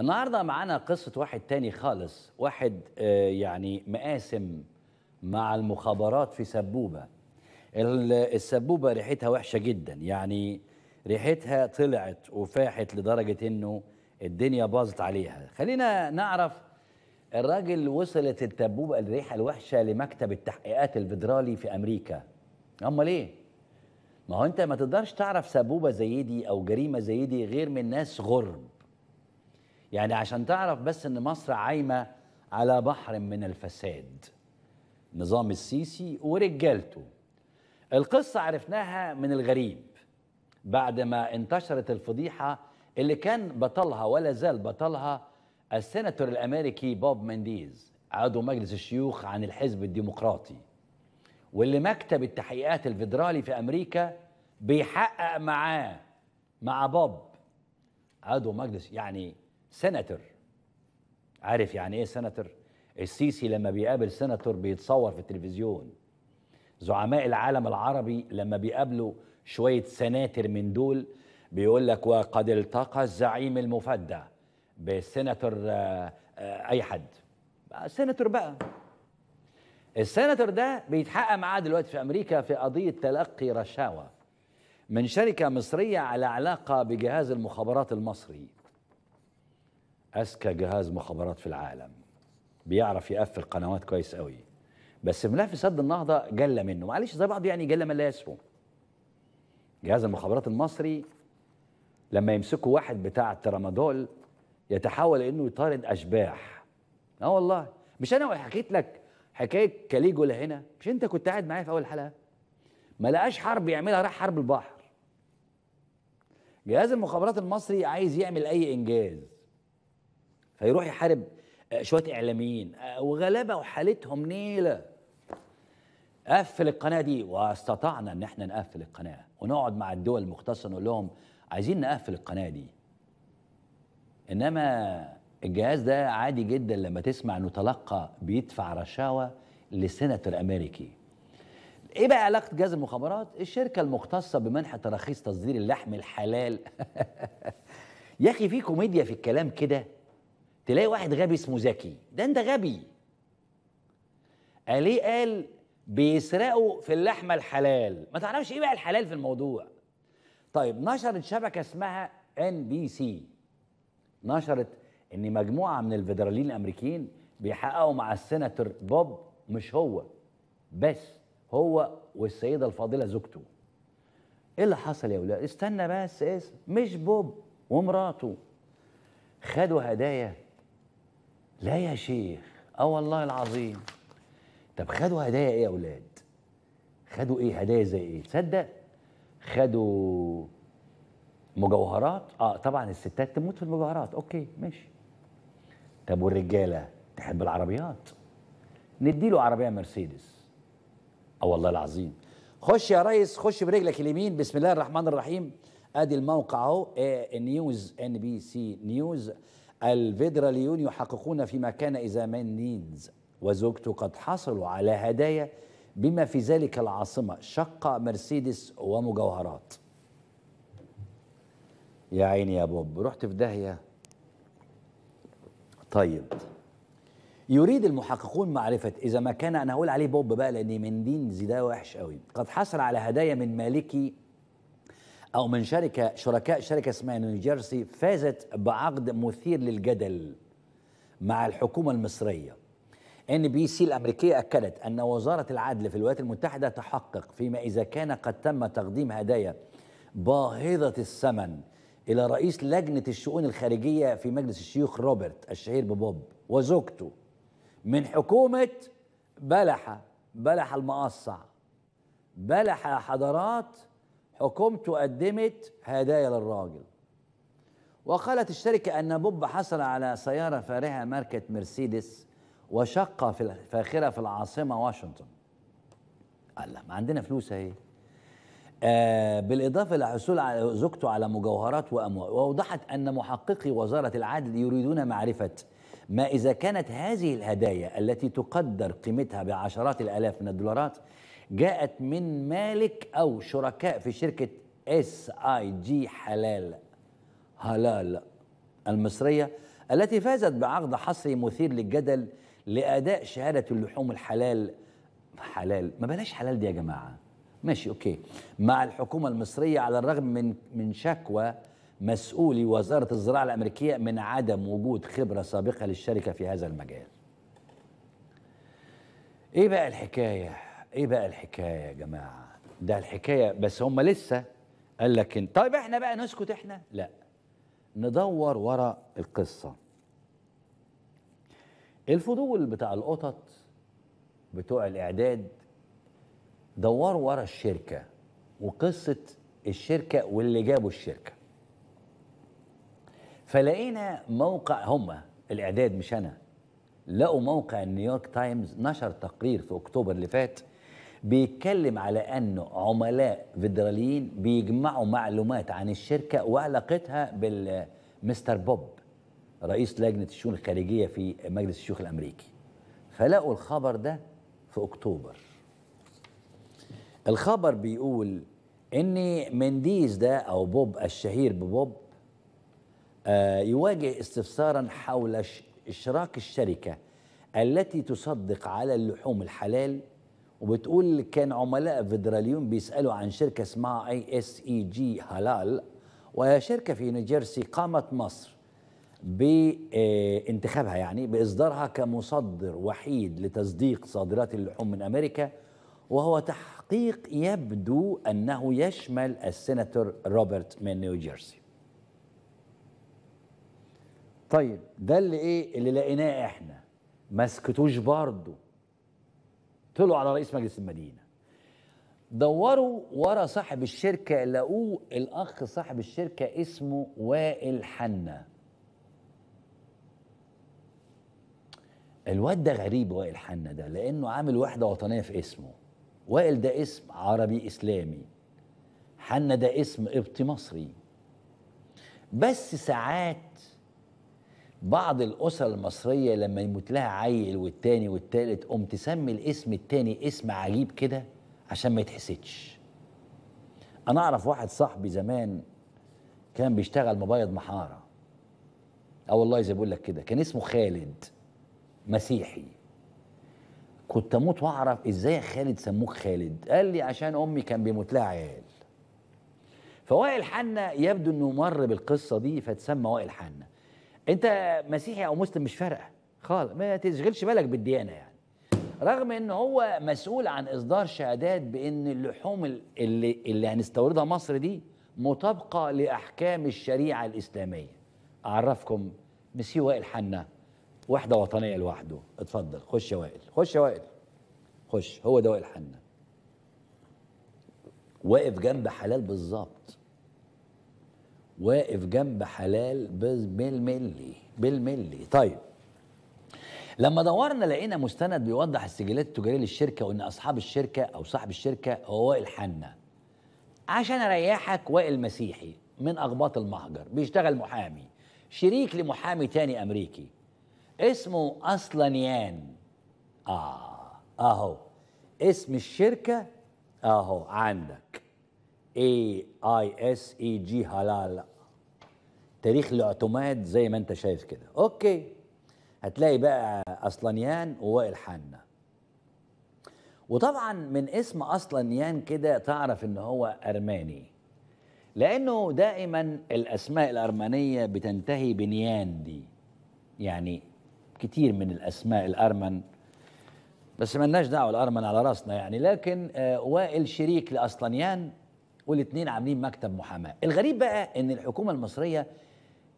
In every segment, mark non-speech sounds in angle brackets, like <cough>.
النهارده معانا قصه واحد تاني خالص واحد آه، يعني مقاسم مع المخابرات في سبوبه السبوبه ريحتها وحشه جدا يعني ريحتها طلعت وفاحت لدرجه انه الدنيا باظت عليها خلينا نعرف الراجل وصلت التبوبه الريحه الوحشه لمكتب التحقيقات الفيدرالي في امريكا امال ايه ما هو انت ما تقدرش تعرف سبوبه زي دي او جريمه زي دي غير من ناس غرب يعني عشان تعرف بس ان مصر عايمه على بحر من الفساد نظام السيسي ورجالته القصه عرفناها من الغريب بعد ما انتشرت الفضيحه اللي كان بطلها ولا زال بطلها السيناتور الامريكي بوب منديز عضو مجلس الشيوخ عن الحزب الديمقراطي واللي مكتب التحقيقات الفيدرالي في امريكا بيحقق معاه مع بوب عضو مجلس يعني سنتر عارف يعني ايه سنتر السيسي لما بيقابل سنتور بيتصور في التلفزيون زعماء العالم العربي لما بيقابلوا شوية سناتر من دول بيقول لك وقد التقى الزعيم المفدى بسناتر آه، آه، أي حد سناتور بقى السناتور ده بيتحقق معاه دلوقتي في أمريكا في قضية تلقي رشاوى من شركة مصرية على علاقة بجهاز المخابرات المصري اذكى جهاز مخابرات في العالم بيعرف يقفل قنوات كويس قوي بس ملف سد النهضه جلى منه معلش زي بعض يعني جلى من لا يسفه جهاز المخابرات المصري لما يمسكوا واحد بتاع الترامادول يتحول انه يطارد اشباح اه والله مش انا حكيت لك حكايه كاليجولا هنا مش انت كنت قاعد معايا في اول حلقه ما لقاش حرب يعملها راح حرب البحر جهاز المخابرات المصري عايز يعمل اي انجاز فيروح يحارب آه، شويه اعلاميين آه، وغلابه وحالتهم نيله قفل القناه دي واستطعنا ان احنا نقفل القناه ونقعد مع الدول المختصه نقول لهم عايزين نقفل القناه دي انما الجهاز ده عادي جدا لما تسمع انه تلقى بيدفع رشاوى لسناتور امريكي ايه بقى علاقه جهاز المخابرات الشركه المختصه بمنح تراخيص تصدير اللحم الحلال <laughs> يا اخي في كوميديا في الكلام كده تلاقي واحد غبي اسمه زكي ده انت غبي عليه قال بيسرقوا في اللحمه الحلال ما تعرفش ايه بقى الحلال في الموضوع طيب نشرت شبكه اسمها ان بي سي نشرت ان مجموعه من الفيدراليين الامريكيين بيحققوا مع السيناتور بوب مش هو بس هو والسيده الفاضله زوجته ايه اللي حصل يا اولاد استنى بس اسم مش بوب ومراته خدوا هدايا لا يا شيخ اه والله العظيم طب خدوا هدايا ايه يا اولاد خدوا ايه هدايا زي ايه تصدق خدوا مجوهرات اه طبعا الستات تموت في المجوهرات اوكي ماشي طب والرجاله تحب العربيات نديله عربيه مرسيدس اه والله العظيم خش يا ريس خش برجلك اليمين بسم الله الرحمن الرحيم ادي الموقع اهو نيوز ان بي سي نيوز الفيدراليون يحققون فيما كان إذا من نينز وزوجته قد حصلوا على هدايا بما في ذلك العاصمة شقة مرسيدس ومجوهرات يا عيني يا بوب رحت في داهية طيب يريد المحققون معرفة إذا ما كان أنا هقول عليه بوب بقى لأن زي ده وحش قوي قد حصل على هدايا من مالكي أو من شركة شركاء شركة اسمها نيوجيرسي فازت بعقد مثير للجدل مع الحكومة المصرية ان بي سي الامريكيه اكدت ان وزاره العدل في الولايات المتحده تحقق فيما اذا كان قد تم تقديم هدايا باهظه الثمن الى رئيس لجنه الشؤون الخارجيه في مجلس الشيوخ روبرت الشهير ببوب وزوجته من حكومه بلحه بلح المقصع بلح يا حضرات حكومته قدمت هدايا للراجل وقالت الشركة أن بوب حصل على سيارة فارهة ماركة مرسيدس وشقة في فاخرة في العاصمة واشنطن قال لا ما عندنا فلوس اهي آه بالإضافة لحصول على زوجته على مجوهرات وأموال وأوضحت أن محققي وزارة العدل يريدون معرفة ما إذا كانت هذه الهدايا التي تقدر قيمتها بعشرات الآلاف من الدولارات جاءت من مالك أو شركاء في شركة اس اي جي حلال هلال المصرية التي فازت بعقد حصري مثير للجدل لأداء شهادة اللحوم الحلال حلال ما بلاش حلال دي يا جماعة ماشي أوكي مع الحكومة المصرية على الرغم من من شكوى مسؤولي وزارة الزراعة الأمريكية من عدم وجود خبرة سابقة للشركة في هذا المجال إيه بقى الحكاية؟ ايه بقى الحكايه يا جماعه ده الحكايه بس هم لسه قال لك انت طيب احنا بقى نسكت احنا لا ندور ورا القصه الفضول بتاع القطط بتوع الاعداد دوروا ورا الشركه وقصه الشركه واللي جابوا الشركه فلقينا موقع هم الاعداد مش انا لقوا موقع نيويورك تايمز نشر تقرير في اكتوبر اللي فات بيتكلم على أنه عملاء فيدراليين بيجمعوا معلومات عن الشركة وعلاقتها بالمستر بوب رئيس لجنة الشؤون الخارجية في مجلس الشيوخ الأمريكي فلقوا الخبر ده في أكتوبر الخبر بيقول ان منديز ده او بوب الشهير ببوب آه يواجه استفسارا حول اشراك الشركه التي تصدق على اللحوم الحلال وبتقول كان عملاء فيدراليون بيسالوا عن شركه اسمها اي اس اي جي هلال وهي شركه في نيوجيرسي قامت مصر بانتخابها يعني باصدارها كمصدر وحيد لتصديق صادرات اللحوم من امريكا وهو تحقيق يبدو انه يشمل السناتور روبرت من نيوجيرسي. طيب ده اللي ايه اللي لقيناه احنا ما سكتوش برضه طلعوا على رئيس مجلس المدينه دوروا ورا صاحب الشركه لقوه الاخ صاحب الشركه اسمه وائل حنا الواد ده غريب وائل حنا ده لانه عامل وحده وطنيه في اسمه وائل ده اسم عربي اسلامي حنا ده اسم قبطي مصري بس ساعات بعض الاسر المصريه لما يموت لها عيل والتاني والتالت قوم تسمي الاسم التاني اسم عجيب كده عشان ما يتحسدش انا اعرف واحد صاحبي زمان كان بيشتغل مبيض محاره او آه والله زي بقول لك كده كان اسمه خالد مسيحي كنت اموت واعرف ازاي خالد سموك خالد قال لي عشان امي كان بيموت لها عيال فوائل حنا يبدو انه مر بالقصه دي فتسمى وائل حنا انت مسيحي او مسلم مش فارقه خالص ما تشغلش بالك بالديانه يعني رغم ان هو مسؤول عن اصدار شهادات بان اللحوم اللي اللي هنستوردها مصر دي مطابقه لاحكام الشريعه الاسلاميه اعرفكم مسيو وائل حنا وحده وطنيه لوحده اتفضل خش يا وائل خش يا وائل خش هو ده وائل حنا واقف جنب حلال بالظبط واقف جنب حلال بالملي بالملي طيب لما دورنا لقينا مستند بيوضح السجلات التجاريه للشركه وان اصحاب الشركه او صاحب الشركه هو وائل حنا عشان اريحك وائل مسيحي من اغباط المهجر بيشتغل محامي شريك لمحامي تاني امريكي اسمه اصلا يان اه اهو اسم الشركه اهو عندك اي اي اس اي جي هلال تاريخ الاعتماد زي ما انت شايف كده اوكي هتلاقي بقى اصلانيان ووائل حنا وطبعا من اسم اصلانيان كده تعرف ان هو ارماني لانه دائما الاسماء الارمنيه بتنتهي بنيان دي يعني كتير من الاسماء الارمن بس لناش دعوه الارمن على راسنا يعني لكن آه، وائل شريك لاصلانيان والاثنين عاملين مكتب محاماه الغريب بقى ان الحكومه المصريه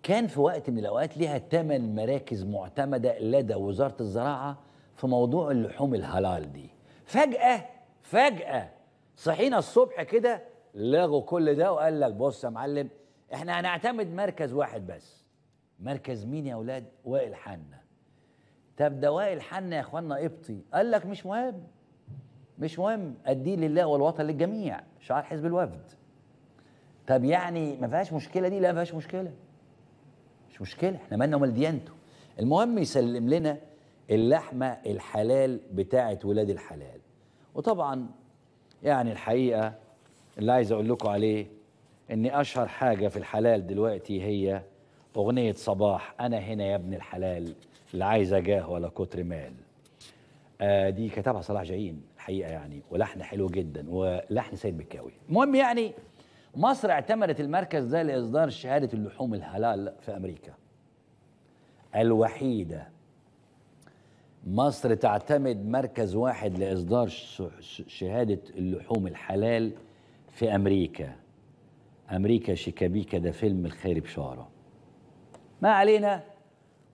كان في وقت من الاوقات ليها ثمان مراكز معتمده لدى وزاره الزراعه في موضوع اللحوم الهلال دي فجاه فجاه صحينا الصبح كده لغوا كل ده وقال لك بص يا معلم احنا هنعتمد مركز واحد بس مركز مين يا اولاد وائل حنا طب ده وائل حنا يا اخوانا قبطي قال لك مش مهم مش مهم اديه لله والوطن للجميع شعار حزب الوفد طب يعني ما فيهاش مشكله دي لا ما فيهاش مشكله مش مشكله احنا مالنا ومال ديانته المهم يسلم لنا اللحمه الحلال بتاعه ولاد الحلال وطبعا يعني الحقيقه اللي عايز اقول لكم عليه ان اشهر حاجه في الحلال دلوقتي هي اغنيه صباح انا هنا يا ابن الحلال لا عايز جاه ولا كتر مال آه دي كتبها صلاح جايين الحقيقه يعني ولحن حلو جدا ولحن سيد بكاوي المهم يعني مصر اعتمدت المركز ده لاصدار شهاده اللحوم الحلال في امريكا الوحيده مصر تعتمد مركز واحد لاصدار شهاده اللحوم الحلال في امريكا امريكا شيكابيكا ده فيلم الخير بشاره ما علينا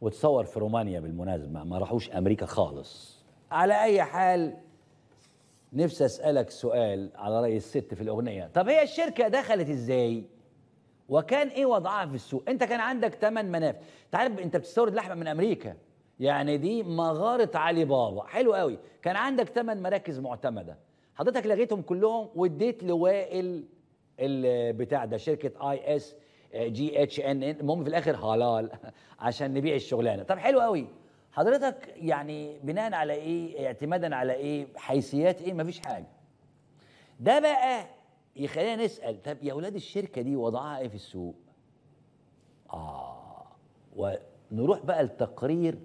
وتصور في رومانيا بالمناسبه ما راحوش امريكا خالص على اي حال نفسي اسالك سؤال على راي الست في الاغنيه طب هي الشركه دخلت ازاي وكان ايه وضعها في السوق انت كان عندك 8 منافذ تعرف انت بتستورد لحمه من امريكا يعني دي مغاره علي بابا حلو قوي كان عندك 8 مراكز معتمده حضرتك لغيتهم كلهم واديت لوائل البتاع ده شركه اي اس جي اتش ان المهم في الاخر حلال <laughs> عشان نبيع الشغلانه طب حلو قوي حضرتك يعني بناء على ايه اعتمادا على ايه حيثيات ايه مفيش حاجه ده بقى يخلينا نسال طب يا اولاد الشركه دي وضعها ايه في السوق اه ونروح بقى لتقرير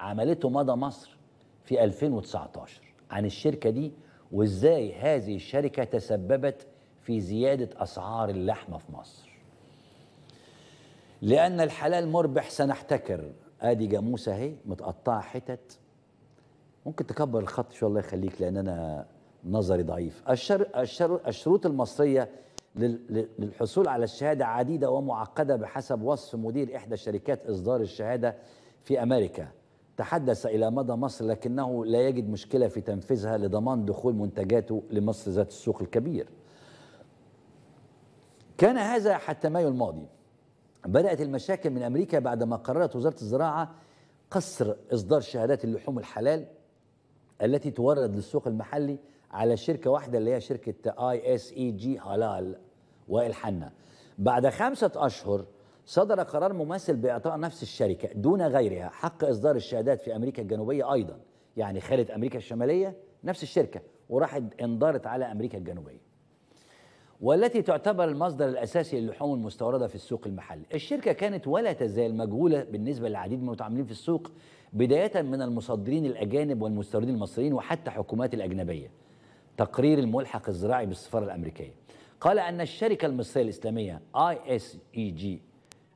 عملته مدى مصر في 2019 عن الشركه دي وازاي هذه الشركه تسببت في زياده اسعار اللحمه في مصر لان الحلال مربح سنحتكر ادي جاموسه اهي متقطعه حتت ممكن تكبر الخط شو الله يخليك لان انا نظري ضعيف الشر الشر الشروط المصريه للحصول على الشهاده عديده ومعقده بحسب وصف مدير احدى شركات اصدار الشهاده في امريكا تحدث الى مدى مصر لكنه لا يجد مشكله في تنفيذها لضمان دخول منتجاته لمصر ذات السوق الكبير كان هذا حتى مايو الماضي بدأت المشاكل من أمريكا بعدما قررت وزارة الزراعة قصر إصدار شهادات اللحوم الحلال التي تورد للسوق المحلي على شركة واحدة اللي هي شركة اي اس اي جي هلال وائل حنا بعد خمسة أشهر صدر قرار مماثل بإعطاء نفس الشركة دون غيرها حق إصدار الشهادات في أمريكا الجنوبية أيضا يعني خلت أمريكا الشمالية نفس الشركة وراحت انضرت على أمريكا الجنوبية والتي تعتبر المصدر الأساسي للحوم المستوردة في السوق المحلي الشركة كانت ولا تزال مجهولة بالنسبة للعديد من المتعاملين في السوق بداية من المصدرين الأجانب والمستوردين المصريين وحتى حكومات الأجنبية تقرير الملحق الزراعي بالسفارة الأمريكية قال أن الشركة المصرية الإسلامية اي اي اس جي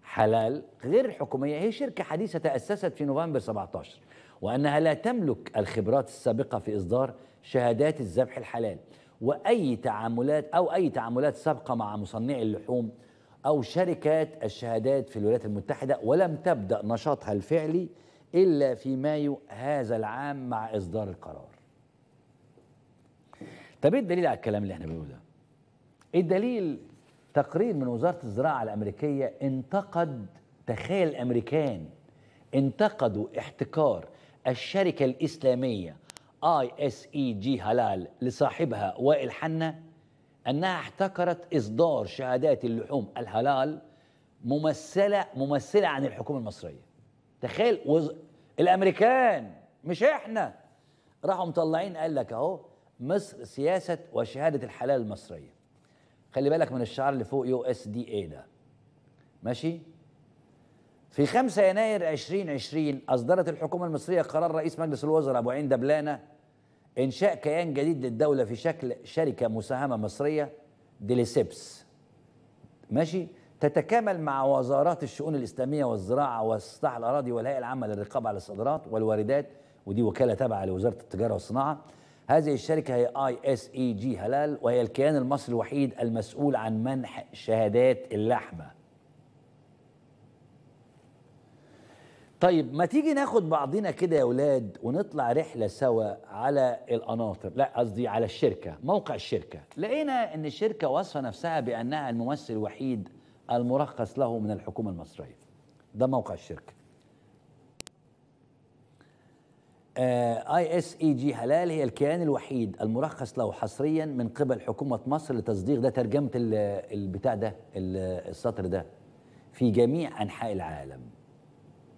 حلال غير الحكومية هي شركة حديثة تأسست في نوفمبر 17 وأنها لا تملك الخبرات السابقة في إصدار شهادات الذبح الحلال واي تعاملات او اي تعاملات سابقه مع مصنعي اللحوم او شركات الشهادات في الولايات المتحده ولم تبدا نشاطها الفعلي الا في مايو هذا العام مع اصدار القرار. طب ايه الدليل على الكلام اللي احنا بنقوله ده؟ إيه الدليل تقرير من وزاره الزراعه الامريكيه انتقد تخيل الامريكان انتقدوا احتكار الشركه الاسلاميه اي اس اي جي هلال لصاحبها وائل حنا انها احتكرت اصدار شهادات اللحوم الحلال ممثله ممثله عن الحكومه المصريه تخيل وز... الامريكان مش احنا راحوا مطلعين قال لك اهو مصر سياسه وشهاده الحلال المصريه خلي بالك من الشعار اللي فوق يو اس دي اي ده ماشي في 5 يناير 2020 أصدرت الحكومة المصرية قرار رئيس مجلس الوزراء أبو عين دبلانة إنشاء كيان جديد للدولة في شكل شركة مساهمة مصرية ديليسيبس ماشي تتكامل مع وزارات الشؤون الإسلامية والزراعة وإصلاح الأراضي والهيئة العامة للرقابة على الصادرات والواردات ودي وكالة تابعة لوزارة التجارة والصناعة هذه الشركة هي اي اس اي جي هلال وهي الكيان المصري الوحيد المسؤول عن منح شهادات اللحمة طيب ما تيجي ناخد بعضينا كده يا ولاد ونطلع رحله سوا على القناطر لا قصدي على الشركه موقع الشركه لقينا ان الشركه واصفه نفسها بانها الممثل الوحيد المرخص له من الحكومه المصريه ده موقع الشركه اي اس اي جي هلال هي الكيان الوحيد المرخص له حصريا من قبل حكومه مصر لتصديق ده ترجمه البتاع ده السطر ده في جميع انحاء العالم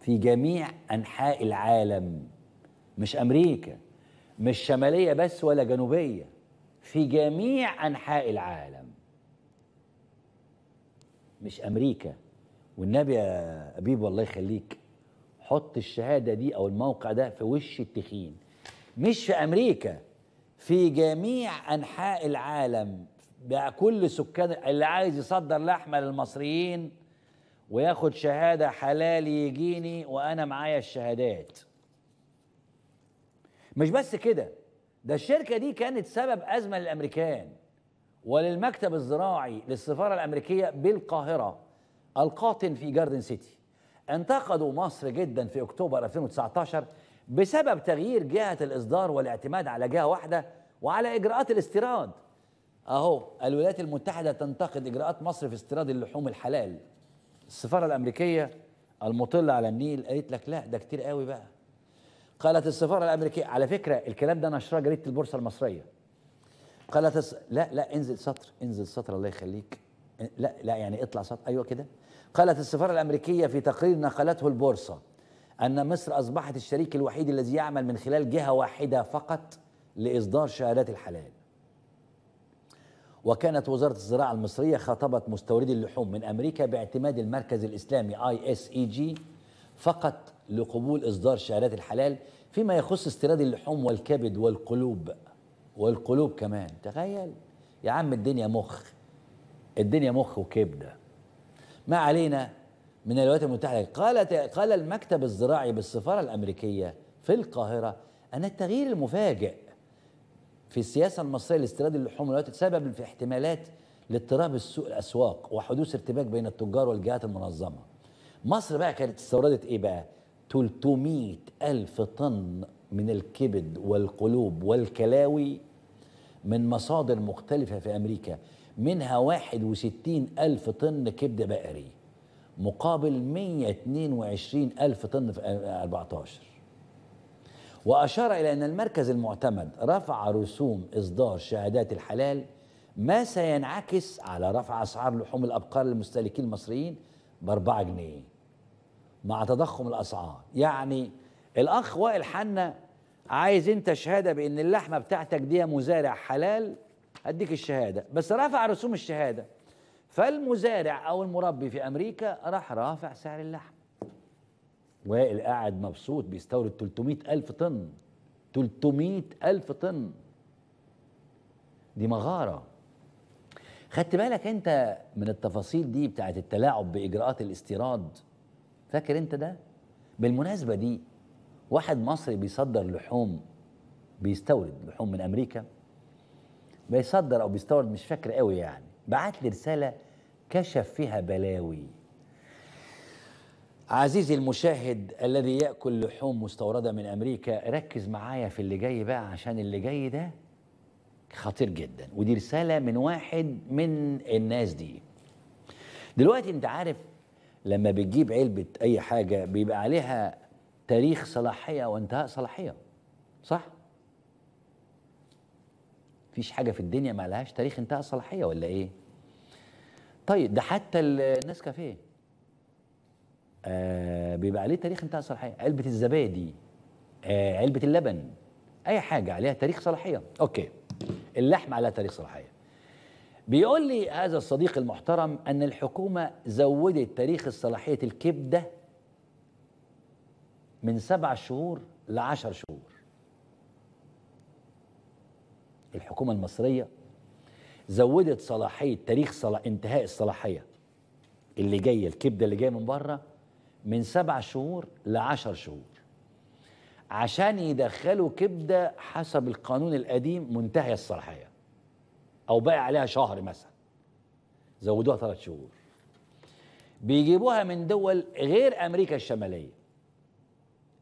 في جميع أنحاء العالم مش أمريكا مش شمالية بس ولا جنوبية في جميع أنحاء العالم مش أمريكا والنبي يا أبيب والله يخليك حط الشهادة دي أو الموقع ده في وش التخين مش في أمريكا في جميع أنحاء العالم بقى كل سكان اللي عايز يصدر لحمة للمصريين وياخد شهاده حلال يجيني وانا معايا الشهادات مش بس كده ده الشركه دي كانت سبب ازمه للامريكان وللمكتب الزراعي للسفاره الامريكيه بالقاهره القاطن في جاردن سيتي انتقدوا مصر جدا في اكتوبر 2019 بسبب تغيير جهه الاصدار والاعتماد على جهه واحده وعلى اجراءات الاستيراد اهو الولايات المتحده تنتقد اجراءات مصر في استيراد اللحوم الحلال السفاره الامريكيه المطله على النيل قالت لك لا ده كتير قوي بقى قالت السفاره الامريكيه على فكره الكلام ده نشره جريده البورصه المصريه قالت الس... لا لا انزل سطر انزل سطر الله يخليك لا لا يعني اطلع سطر ايوه كده قالت السفاره الامريكيه في تقرير نقلته البورصه ان مصر اصبحت الشريك الوحيد الذي يعمل من خلال جهه واحده فقط لاصدار شهادات الحلال وكانت وزارة الزراعة المصرية خاطبت مستوردي اللحوم من أمريكا باعتماد المركز الإسلامي اي اس اي جي فقط لقبول إصدار شهادات الحلال فيما يخص استيراد اللحوم والكبد والقلوب والقلوب كمان تخيل يا عم الدنيا مخ الدنيا مخ وكبدة ما علينا من الولايات المتحدة قالت قال المكتب الزراعي بالسفارة الأمريكية في القاهرة أن التغيير المفاجئ في السياسة المصرية لاستيراد اللحوم والنباتات تسبب في احتمالات لاضطراب السوق الأسواق وحدوث ارتباك بين التجار والجهات المنظمة مصر بقى كانت استوردت إيه بقى 300 ألف طن من الكبد والقلوب والكلاوي من مصادر مختلفة في أمريكا منها 61 ألف طن كبد بقري مقابل 122 ألف طن في 14 وأشار إلى أن المركز المعتمد رفع رسوم إصدار شهادات الحلال ما سينعكس على رفع أسعار لحوم الأبقار للمستهلكين المصريين بأربعة جنيه مع تضخم الأسعار يعني الأخ وائل حنا عايز أنت شهادة بأن اللحمة بتاعتك دي مزارع حلال هديك الشهادة بس رفع رسوم الشهادة فالمزارع أو المربي في أمريكا راح رافع سعر اللحم وائل قاعد مبسوط بيستورد 300 ألف طن 300 ألف طن دي مغارة خدت بالك أنت من التفاصيل دي بتاعت التلاعب بإجراءات الاستيراد فاكر أنت ده؟ بالمناسبة دي واحد مصري بيصدر لحوم بيستورد لحوم من أمريكا بيصدر أو بيستورد مش فاكر قوي يعني بعت لي رسالة كشف فيها بلاوي عزيزي المشاهد الذي ياكل لحوم مستورده من امريكا ركز معايا في اللي جاي بقى عشان اللي جاي ده خطير جدا ودي رساله من واحد من الناس دي دلوقتي انت عارف لما بتجيب علبه اي حاجه بيبقى عليها تاريخ صلاحيه وانتهاء صلاحيه صح مفيش حاجه في الدنيا ما لهاش تاريخ انتهاء صلاحيه ولا ايه طيب ده حتى الناس كافيه آه بيبقى عليه تاريخ انتهى الصلاحيه علبه الزبادي آه علبه اللبن اي حاجه عليها تاريخ صلاحيه اوكي اللحم عليها تاريخ صلاحيه بيقول لي هذا الصديق المحترم ان الحكومه زودت تاريخ صلاحيه الكبده من سبع شهور لعشر شهور الحكومه المصريه زودت صلاحيه تاريخ صلاح انتهاء الصلاحيه اللي جايه الكبده اللي جايه من بره من سبع شهور لعشر شهور عشان يدخلوا كبدة حسب القانون القديم منتهية الصلاحية أو باقي عليها شهر مثلا زودوها ثلاث شهور بيجيبوها من دول غير أمريكا الشمالية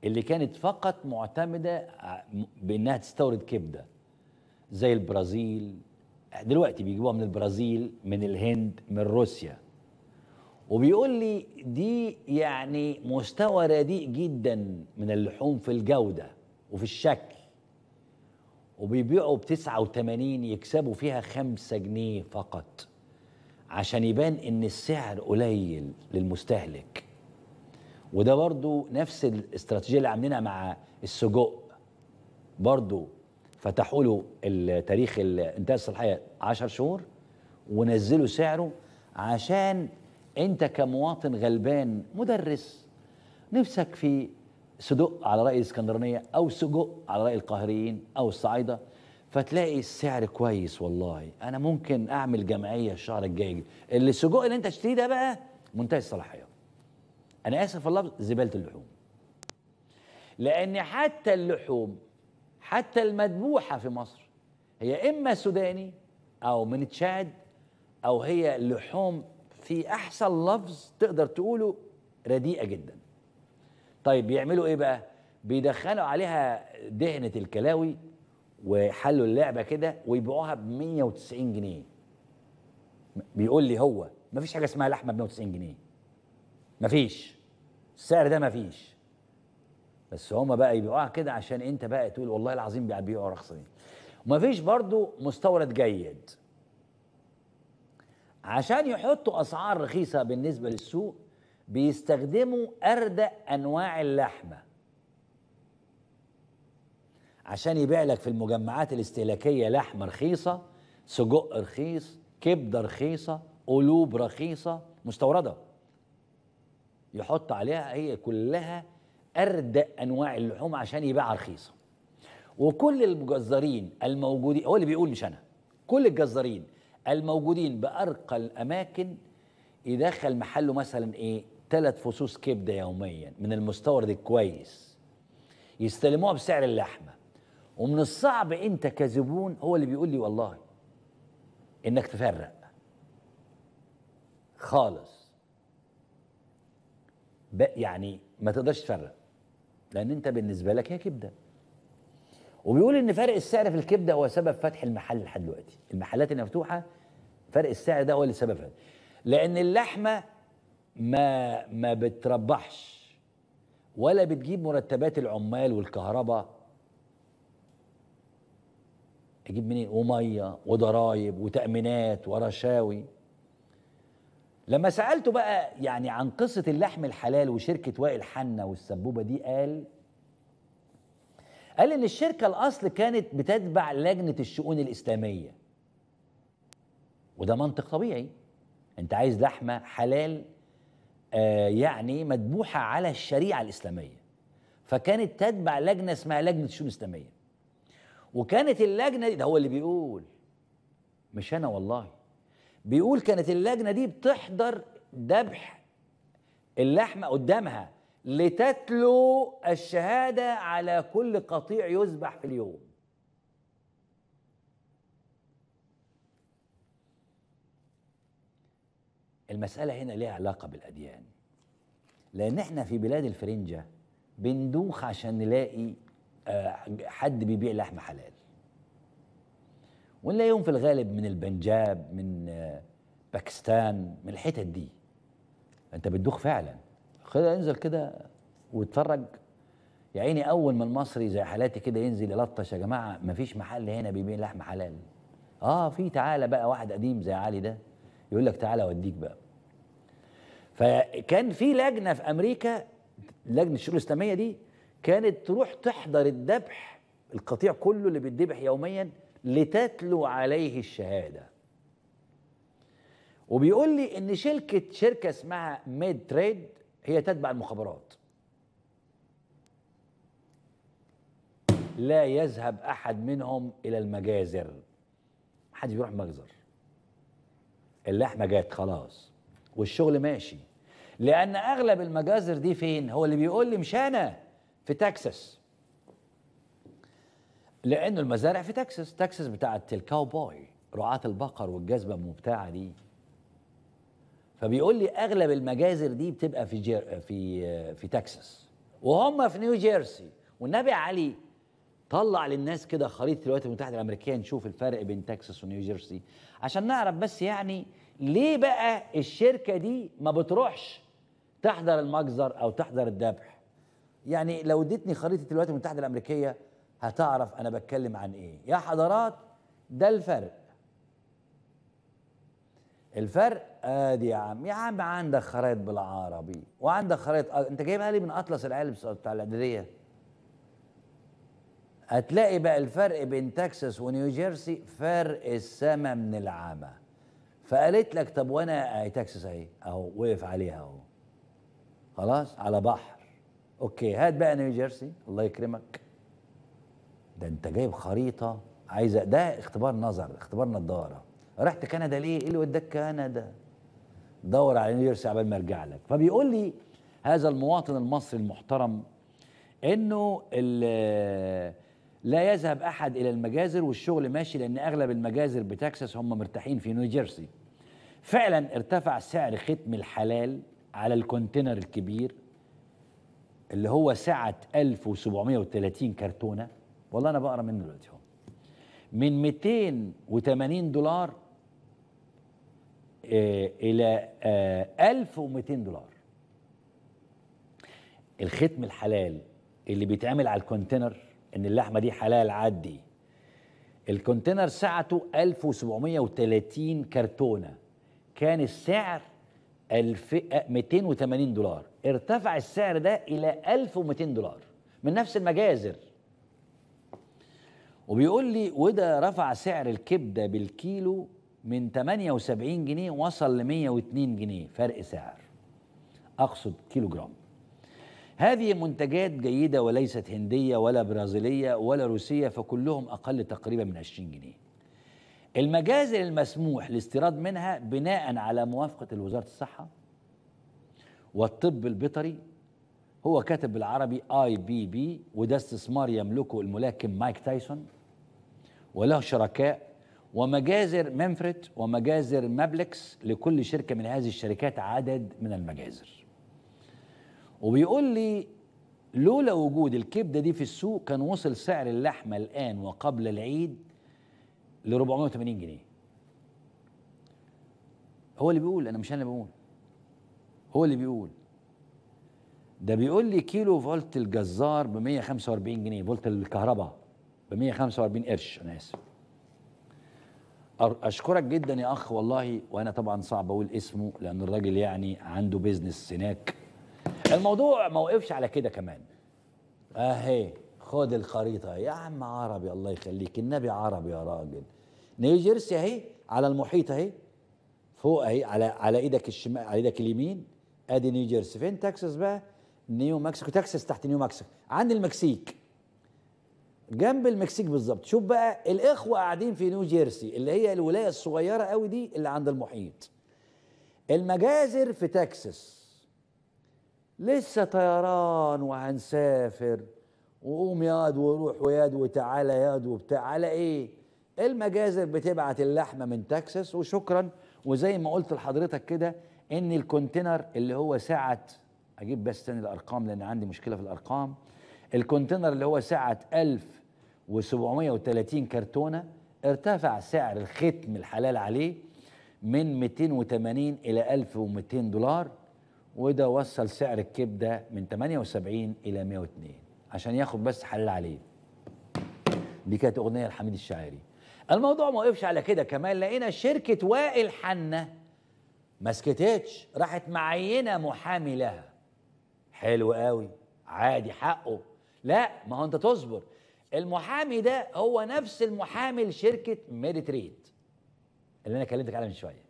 اللي كانت فقط معتمدة بأنها تستورد كبدة زي البرازيل دلوقتي بيجيبوها من البرازيل من الهند من روسيا وبيقول لي دي يعني مستوى رديء جدا من اللحوم في الجودة وفي الشكل وبيبيعوا ب 89 يكسبوا فيها 5 جنيه فقط عشان يبان ان السعر قليل للمستهلك وده برضو نفس الاستراتيجية اللي عاملينها مع السجق برضو فتحوا له التاريخ الانتاج الصلاحية 10 شهور ونزلوا سعره عشان انت كمواطن غلبان مدرس نفسك في صدق على راي الاسكندرانيه او سجق على راي القاهريين او الصعايده فتلاقي السعر كويس والله انا ممكن اعمل جمعيه الشهر الجاي اللي السجق اللي انت اشتريه ده بقى منتهي الصلاحيه انا اسف الله زباله اللحوم لان حتى اللحوم حتى المذبوحه في مصر هي اما سوداني او من تشاد او هي لحوم في احسن لفظ تقدر تقوله رديئه جدا طيب بيعملوا ايه بقى بيدخلوا عليها دهنه الكلاوي وحلوا اللعبه كده ويبيعوها ب 190 جنيه بيقول لي هو ما فيش حاجه اسمها لحمه ب 190 جنيه ما فيش السعر ده ما فيش بس هما بقى يبيعوها كده عشان انت بقى تقول والله العظيم بيبيعوا رخصه دي فيش برضو مستورد جيد عشان يحطوا اسعار رخيصه بالنسبه للسوق بيستخدموا اردأ انواع اللحمه عشان يبيع لك في المجمعات الاستهلاكيه لحمه رخيصه سجق رخيص كبده رخيصه قلوب رخيصه مستورده يحط عليها هي كلها اردأ انواع اللحوم عشان يبيعها رخيصه وكل الجزارين الموجودين هو اللي بيقول مش انا كل الجزارين الموجودين بأرقى الأماكن يدخل محله مثلا إيه ثلاث فصوص كبدة يوميا من المستورد الكويس يستلموها بسعر اللحمة ومن الصعب أنت كزبون هو اللي بيقول لي والله إنك تفرق خالص يعني ما تقدرش تفرق لأن أنت بالنسبة لك هي كبدة وبيقول ان فرق السعر في الكبده هو سبب فتح المحل لحد دلوقتي المحلات المفتوحه فرق السعر ده هو اللي سببها لان اللحمه ما ما بتربحش ولا بتجيب مرتبات العمال والكهرباء اجيب منين وميه وضرايب وتامينات ورشاوي لما سالته بقى يعني عن قصه اللحم الحلال وشركه وائل حنه والسبوبه دي قال قال ان الشركه الاصل كانت بتتبع لجنه الشؤون الاسلاميه وده منطق طبيعي انت عايز لحمه حلال آه يعني مذبوحه على الشريعه الاسلاميه فكانت تتبع لجنه اسمها لجنه الشؤون الاسلاميه وكانت اللجنه دي ده هو اللي بيقول مش انا والله بيقول كانت اللجنه دي بتحضر ذبح اللحمه قدامها لتتلو الشهادة على كل قطيع يذبح في اليوم المسألة هنا ليها علاقة بالأديان لأن احنا في بلاد الفرنجة بندوخ عشان نلاقي آه، حد بيبيع لحم حلال ونلاقيهم في الغالب من البنجاب من آه، باكستان من الحتت دي انت بتدوخ فعلا خلينا انزل كده واتفرج يا عيني اول ما المصري زي حالاتي كده ينزل يلطش يا جماعه مفيش محل هنا بيبيع لحم حلال اه في تعالى بقى واحد قديم زي علي ده يقول لك تعالى اوديك بقى فكان في لجنه في امريكا لجنه الشؤون الاسلاميه دي كانت تروح تحضر الذبح القطيع كله اللي بيتذبح يوميا لتتلو عليه الشهاده وبيقول لي ان شركه شركه اسمها ميد تريد هي تتبع المخابرات لا يذهب احد منهم الى المجازر محدش بيروح مجزر اللحمه جت خلاص والشغل ماشي لان اغلب المجازر دي فين هو اللي بيقول لي مش انا في تكساس لانه المزارع في تكساس تكساس بتاعه الكاوبوي رعاه البقر والجزمه المبتاعه دي فبيقول لي اغلب المجازر دي بتبقى في جير في في تكساس وهم في نيو جيرسي والنبي علي طلع للناس كده خريطه الولايات المتحده الامريكيه نشوف الفرق بين تكساس ونيو جيرسي عشان نعرف بس يعني ليه بقى الشركه دي ما بتروحش تحضر المجزر او تحضر الذبح يعني لو اديتني خريطه الولايات المتحده الامريكيه هتعرف انا بتكلم عن ايه يا حضرات ده الفرق الفرق ادي يا عم يا عم عندك خرائط بالعربي وعندك خرائط انت جايبها لي من اطلس العلبس بتاع الاعداديه هتلاقي بقى الفرق بين تكساس ونيوجيرسي فرق السما من العمى فقالت لك طب وانا اي تكساس اهي اهو وقف عليها اهو خلاص على بحر اوكي هات بقى نيوجيرسي الله يكرمك ده انت جايب خريطه عايزه ده اختبار نظر اختبار نظاره رحت كندا ليه ايه اللي وداك كندا دور على نيويرس عبال ما ارجع لك فبيقول لي هذا المواطن المصري المحترم انه لا يذهب احد الى المجازر والشغل ماشي لان اغلب المجازر بتكساس هم مرتاحين في نيوجيرسي فعلا ارتفع سعر ختم الحلال على الكونتينر الكبير اللي هو سعة 1730 كرتونة والله أنا بقرا منه دلوقتي اهو من 280 دولار آه، إلى 1200 آه، دولار الختم الحلال اللي بيتعمل على الكونتينر ان اللحمه دي حلال عدي الكونتينر سعته 1730 كرتونه كان السعر 280 آه، دولار ارتفع السعر ده الى 1200 دولار من نفس المجازر وبيقول لي وده رفع سعر الكبده بالكيلو من 78 جنيه وصل ل 102 جنيه فرق سعر اقصد كيلو جرام هذه منتجات جيدة وليست هندية ولا برازيلية ولا روسية فكلهم أقل تقريبا من 20 جنيه المجازر المسموح الاستيراد منها بناء على موافقة وزارة الصحة والطب البيطري هو كاتب بالعربي اي بي بي وده استثمار يملكه الملاكم مايك تايسون وله شركاء ومجازر منفرت ومجازر مابلكس لكل شركه من هذه الشركات عدد من المجازر وبيقول لي لولا وجود الكبده دي في السوق كان وصل سعر اللحمه الان وقبل العيد ل 480 جنيه هو اللي بيقول انا مش انا اللي بقول هو اللي بيقول ده بيقول لي كيلو فولت الجزار ب 145 جنيه فولت الكهرباء ب 145 قرش انا اسف اشكرك جدا يا اخ والله وانا طبعا صعب اقول اسمه لان الراجل يعني عنده بيزنس هناك الموضوع ما وقفش على كده كمان اهي خد الخريطه يا عم عربي الله يخليك النبي عربي يا راجل نيوجيرسي اهي على المحيط اهي فوق اهي على على ايدك الشمال على ايدك اليمين ادي نيوجيرسي فين تكساس بقى نيو مكسيكو تكساس تحت نيو مكسيكو عند المكسيك جنب المكسيك بالظبط شوف بقى الاخوه قاعدين في نيو جيرسي اللي هي الولايه الصغيره قوي دي اللي عند المحيط المجازر في تكساس لسه طيران وهنسافر وقوم ياد وروح وياد وتعالى ياد وبتاع على ايه المجازر بتبعت اللحمه من تكساس وشكرا وزي ما قلت لحضرتك كده ان الكونتينر اللي هو سعه اجيب بس تاني الارقام لان عندي مشكله في الارقام الكونتينر اللي هو سعه 1000 و730 كرتونة ارتفع سعر الختم الحلال عليه من 280 إلى 1200 دولار وده وصل سعر الكبدة من 78 إلى 102 عشان ياخد بس حلال عليه دي كانت أغنية لحميد الشاعري الموضوع ما وقفش على كده كمان لقينا شركة وائل حنة ما سكتتش راحت معينة محامي لها حلو قوي عادي حقه لا ما هو انت تصبر المحامي ده هو نفس المحامي لشركه ميديتريد اللي انا كلمتك عليها من شويه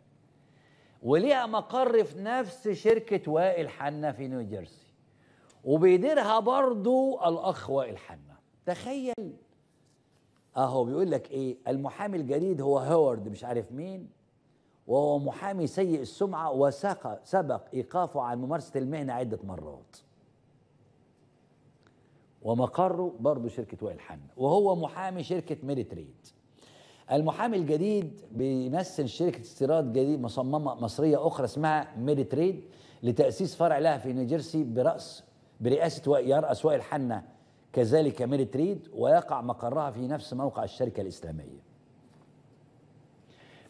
وليها مقر في نفس شركه وائل حنا في نيوجيرسي وبيديرها برضو الاخ وائل حنا تخيل اهو بيقول لك ايه المحامي الجديد هو هوارد مش عارف مين وهو محامي سيء السمعه وسبق سبق ايقافه عن ممارسه المهنه عده مرات ومقره برضه شركة وائل حنا وهو محامي شركة ميريتريد المحامي الجديد بيمثل شركة استيراد جديد مصممة مصرية أخرى اسمها ميريتريد لتأسيس فرع لها في نيوجيرسي برأس برئاسة يرأس وائل حنا كذلك ميريتريد ويقع مقرها في نفس موقع الشركة الإسلامية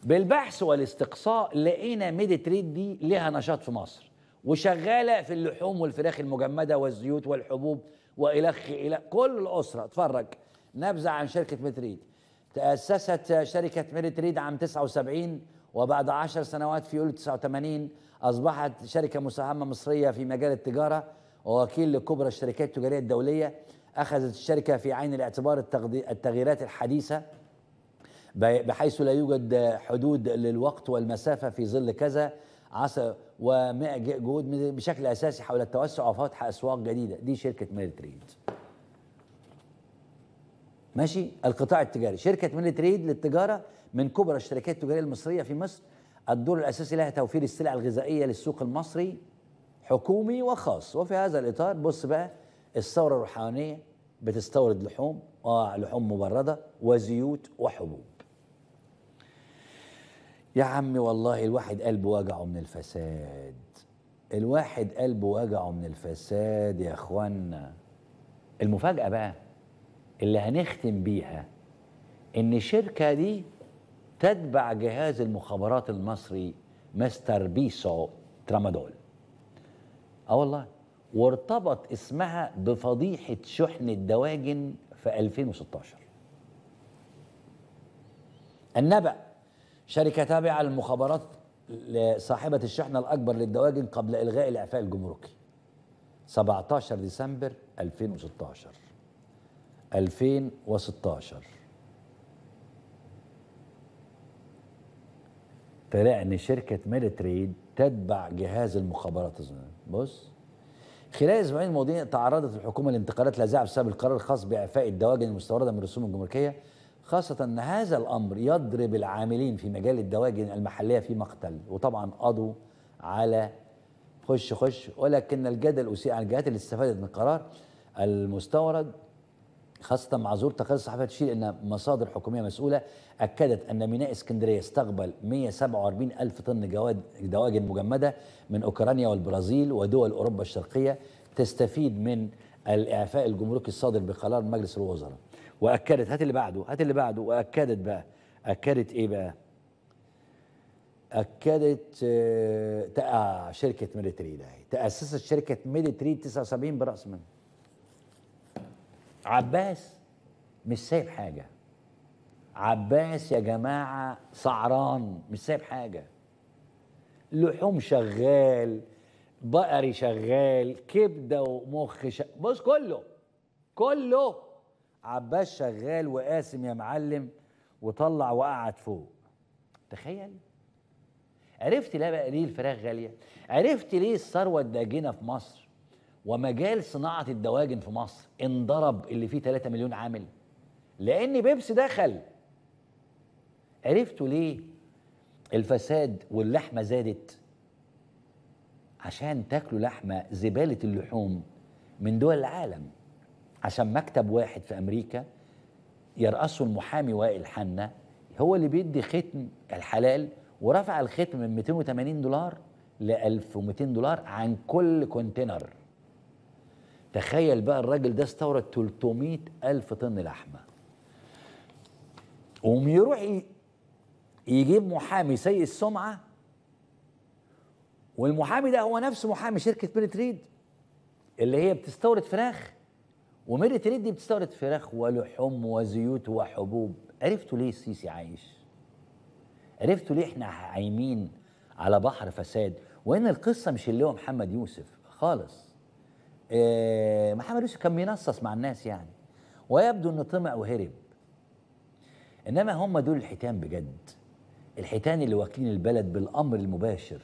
بالبحث والاستقصاء لقينا ميديتريد دي لها نشاط في مصر وشغالة في اللحوم والفراخ المجمدة والزيوت والحبوب والخ الى كل الاسره اتفرج نبذه عن شركه متريد تاسست شركه متريد عام 79 وبعد 10 سنوات في يوليو 89 اصبحت شركه مساهمه مصريه في مجال التجاره ووكيل لكبرى الشركات التجاريه الدوليه اخذت الشركه في عين الاعتبار التغييرات الحديثه بحيث لا يوجد حدود للوقت والمسافه في ظل كذا عصر جهود بشكل اساسي حول التوسع وفتح اسواق جديده دي شركه ميل تريد ماشي القطاع التجاري شركه ميل تريد للتجاره من كبرى الشركات التجاريه المصريه في مصر الدور الاساسي لها توفير السلع الغذائيه للسوق المصري حكومي وخاص وفي هذا الاطار بص بقى الثوره الروحانيه بتستورد لحوم اه لحوم مبرده وزيوت وحبوب يا عمي والله الواحد قلبه وجعه من الفساد الواحد قلبه وجعه من الفساد يا اخوانا المفاجأة بقى اللي هنختم بيها ان الشركة دي تتبع جهاز المخابرات المصري مستر بيسو ترامادول اه والله وارتبط اسمها بفضيحة شحن الدواجن في 2016 النبأ شركة تابعة للمخابرات صاحبة الشحنة الأكبر للدواجن قبل إلغاء الإعفاء الجمركي 17 ديسمبر 2016 2016 طلع ان شركه ميلتريد تتبع جهاز المخابرات بص خلال الاسبوعين الماضيين تعرضت الحكومه لانتقادات لاذعه بسبب القرار الخاص باعفاء الدواجن المستورده من الرسوم الجمركيه خاصة أن هذا الأمر يضرب العاملين في مجال الدواجن المحلية في مقتل وطبعا قضوا على خش خش ولكن الجدل أسيء على الجهات اللي استفادت من القرار المستورد خاصة مع زور تقرير الصحافة تشير أن مصادر حكومية مسؤولة أكدت أن ميناء اسكندرية استقبل 147 ألف طن دواجن مجمدة من أوكرانيا والبرازيل ودول أوروبا الشرقية تستفيد من الإعفاء الجمركي الصادر بقرار مجلس الوزراء واكدت هات اللي بعده هات اللي بعده واكدت بقى اكدت ايه بقى اكدت آه, آه، شركه ميلتري ده تاسست شركه ميلتري 79 براس مال عباس مش سايب حاجه عباس يا جماعه سعران مش سايب حاجه لحوم شغال بقري شغال كبده ومخ شغال بص كله كله عباس شغال وقاسم يا معلم وطلع وقعد فوق تخيل عرفت ليه بقى ليه الفراخ غاليه عرفت ليه الثروه الداجنه في مصر ومجال صناعه الدواجن في مصر انضرب اللي فيه 3 مليون عامل لان بيبسي دخل عرفتوا ليه الفساد واللحمه زادت عشان تاكلوا لحمه زباله اللحوم من دول العالم عشان مكتب واحد في أمريكا يرأسه المحامي وائل حنا هو اللي بيدي ختم الحلال ورفع الختم من 280 دولار ل 1200 دولار عن كل كونتينر تخيل بقى الراجل ده استورد 300 ألف طن لحمة ويروح يجيب محامي سيء السمعة والمحامي ده هو نفسه محامي شركة بنتريد اللي هي بتستورد فراخ وميري تريد دي بتستورد فراخ ولحوم وزيوت وحبوب عرفتوا ليه السيسي عايش عرفتوا ليه احنا عايمين على بحر فساد وان القصه مش اللي هو محمد يوسف خالص اه محمد يوسف كان بينصص مع الناس يعني ويبدو انه طمع وهرب انما هم دول الحيتان بجد الحيتان اللي واكلين البلد بالامر المباشر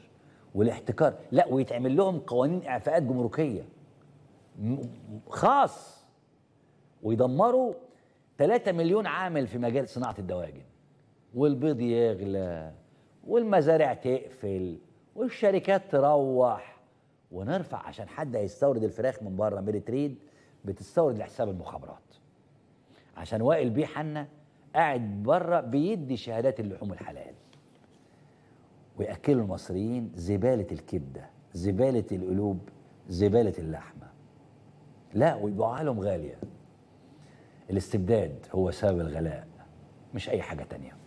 والاحتكار لا ويتعمل لهم قوانين اعفاءات جمركيه خاص ويدمروا 3 مليون عامل في مجال صناعه الدواجن والبيض يغلى والمزارع تقفل والشركات تروح ونرفع عشان حد هيستورد الفراخ من بره تريد بتستورد لحساب المخابرات عشان وائل بيه حنا قاعد بره بيدي شهادات اللحوم الحلال وياكلوا المصريين زباله الكبده زباله القلوب زباله اللحمه لا ويبيعوها لهم غاليه الاستبداد هو سبب الغلاء مش أي حاجة تانية